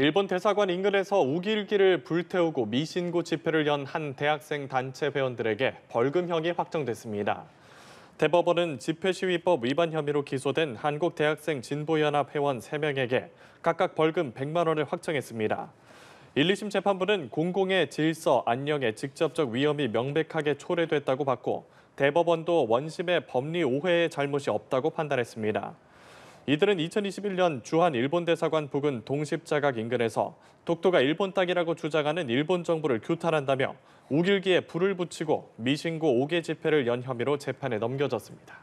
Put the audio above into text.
일본 대사관 인근에서 우길기를 불태우고 미신고 집회를 연 한 대학생 단체 회원들에게 벌금형이 확정됐습니다. 대법원은 집회시위법 위반 혐의로 기소된 한국대학생 진보연합 회원 3명에게 각각 벌금 100만 원을 확정했습니다. 1, 2심 재판부는 공공의 질서, 안녕에 직접적 위험이 명백하게 초래됐다고 봤고 대법원도 원심의 법리 오해의 잘못이 없다고 판단했습니다. 이들은 2021년 주한 일본 대사관 부근 동십자각 인근에서 독도가 일본 땅이라고 주장하는 일본 정부를 규탄한다며 우길기에 불을 붙이고 미신고 5개 집회를 연 혐의로 재판에 넘겨졌습니다.